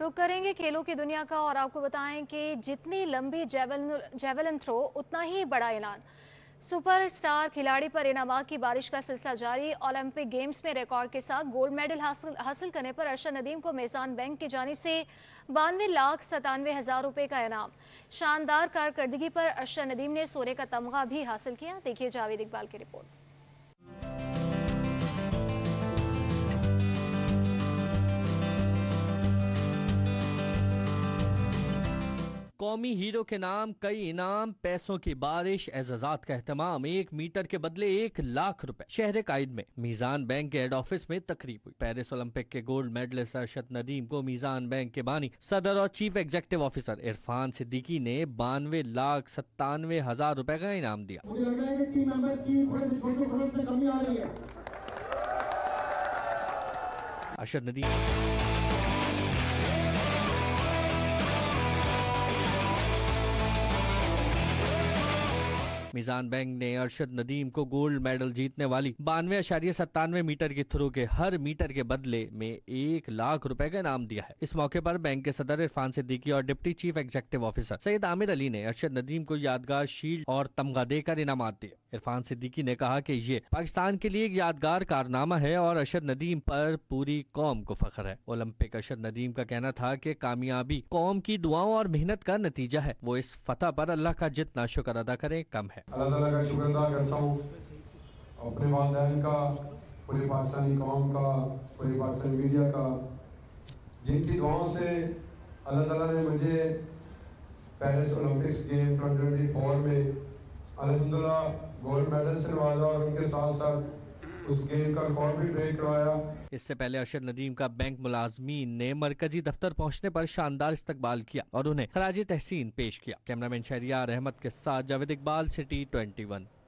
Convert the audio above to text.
रुक करेंगे खेलों की दुनिया का और आपको बताएं कि जितनी लंबी जेवल जेवलिन थ्रो उतना ही बड़ा ऐलान सुपरस्टार खिलाड़ी पर इनामा की बारिश का सिलसिला जारी ओलंपिक गेम्स में रिकॉर्ड के साथ गोल्ड मेडल हासिल हासिल करने पर अर्शद नदीम को मेज़ान बैंक की जानी से बानवे लाख सतानवे हज़ार रुपए का इनाम शानदार कारकर्दगी पर अर्शद नदीम ने सोने का तमगा भी हासिल किया देखिए जावेद इकबाल की रिपोर्ट कौमी हीरो के नाम कई इनाम पैसों की बारिश एजाजात का अहतमाम एक मीटर के बदले एक लाख रुपए शहर कायद में मीजान बैंक के हेड ऑफिस में तकरीब हुई पेरिस ओलंपिक के गोल्ड मेडलिस्ट अरशद नदीम को मीजान बैंक के बानी सदर और chief executive officer Irfan Siddiqui ने बानवे लाख सत्तानवे हजार रूपए का इनाम दिया अरशद नदीम मिजान बैंक ने अरशद नदीम को गोल्ड मेडल जीतने वाली बानवे अशारिया सत्तानवे मीटर के थ्रू के हर मीटर के बदले में एक लाख रुपए का इनाम दिया है इस मौके पर बैंक के सदर इरफान सिद्दीकी और deputy chief executive officer Syed Amir Ali ने अरशद नदीम को यादगार शील्ड और तमगा देकर इनाम दिए इरफान सिद्दीकी ने कहा कि ये पाकिस्तान के लिए एक यादगार कारनामा है और अशर नदीम पर पूरी कौम को फख्र है ओलंपिक अशर नदीम का कहना था कि कामयाबी कौम की दुआओं और मेहनत का नतीजा है वो इस फतह पर अल्लाह का जितना शुक्र अदा करें कम है जिनकी दुआओं से अल्लाह ताला ने मुझे पेरिस ओलंपिक्स गेम 2024 में अलहमदुल्ला गोल्ड मेडल से नवाजा और उनके साथ साथ उस गेम का रिकॉर्ड भी ब्रेक करवाया इससे पहले अरशद नदीम का बैंक मुलाजमीन ने मरकजी दफ्तर पहुँचने पर शानदार इस्तकबाल किया और उन्हें खराज तहसीन पेश किया कैमरामैन शहरिया अहमद के साथ Javed Iqbal city twenty one